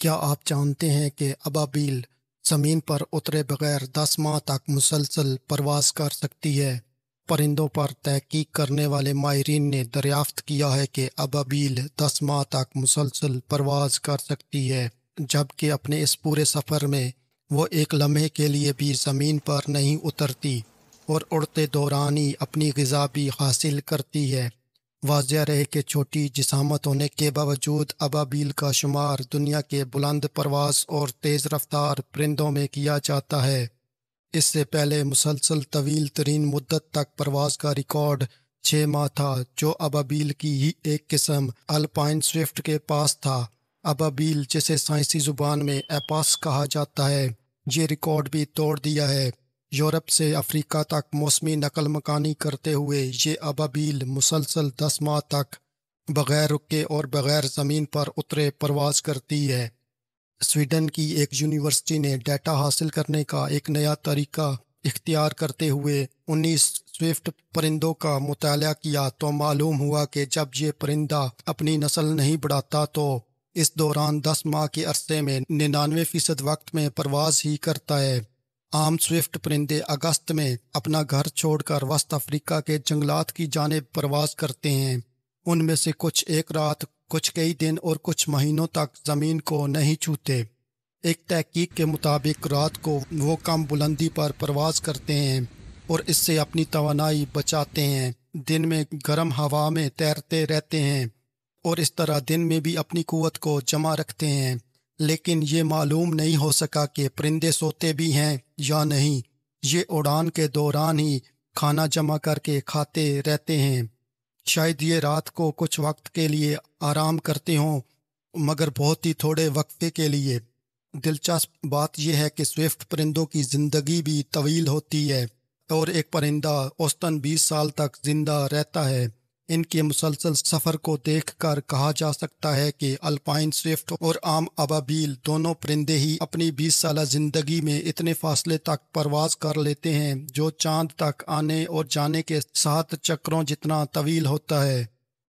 क्या आप जानते हैं कि अबाबील ज़मीन पर उतरे बगैर दस माह तक मुसलसल परवास कर सकती है परिंदों पर तहकीक करने वाले माहरीन ने दरियाफ्त किया है कि अबाबील दस माह तक मुसलसल परवास कर सकती है जबकि अपने इस पूरे सफ़र में वो एक लम्हे के लिए भी ज़मीन पर नहीं उतरती और उड़ते दौरान ही अपनी गज़ा भी हासिल करती है वाजह रहे कि छोटी जिसामत होने के बावजूद अबाबील का शुमार दुनिया के बुलंद परवास और तेज़ रफ्तार परिंदों में किया जाता है इससे पहले मुसलसल तवील तरीन मुद्दत तक परवास का रिकॉर्ड छः माह था जो अबाबील की ही एक किस्म अल्पाइन स्विफ्ट के पास था अबाबील जिसे साइंसी ज़ुबान में एपास कहा जाता है ये रिकॉर्ड भी तोड़ दिया है यूरोप से अफ्रीका तक मौसमी नकल मकानी करते हुए ये अबाबील मुसलसल दस माह तक बगैर रुके और बगैर ज़मीन पर उतरे परवाज करती है स्वीडन की एक यूनिवर्सिटी ने डेटा हासिल करने का एक नया तरीका इख्तियार करते हुए उन्नीस स्विफ्ट परिंदों का मुताल किया तो मालूम हुआ कि जब ये परिंदा अपनी नस्ल नहीं बढ़ाता तो इस दौरान दस माह के अरसे में निन्यानवे फ़ीसद वक्त में परवाज ही करता है आम स्विफ्ट परिंदे अगस्त में अपना घर छोड़कर वस्त अफ्रीका के जंगलात की जानब प्रवास करते हैं उनमें से कुछ एक रात कुछ कई दिन और कुछ महीनों तक ज़मीन को नहीं छूते एक तहकीक के मुताबिक रात को वो कम बुलंदी पर प्रवास करते हैं और इससे अपनी तोनाई बचाते हैं दिन में गर्म हवा में तैरते रहते हैं और इस तरह दिन में भी अपनी कुत को जमा रखते हैं लेकिन ये मालूम नहीं हो सका कि परिंदे सोते भी हैं या नहीं ये उड़ान के दौरान ही खाना जमा करके खाते रहते हैं शायद ये रात को कुछ वक्त के लिए आराम करते हों मगर बहुत ही थोड़े वक्फे के लिए दिलचस्प बात यह है कि स्विफ्ट परिंदों की ज़िंदगी भी तवील होती है और एक परिंदा औसतन 20 साल तक ज़िंदा रहता है इनके मुसलसल सफ़र को देख कर कहा जा सकता है कि अल्पाइन स्विफ्ट और आम अबाबील दोनों परिंदे ही अपनी बीस साल ज़िंदगी में इतने फासले तक परवाज कर लेते हैं जो चांद तक आने और जाने के सात चक्रों जितना तवील होता है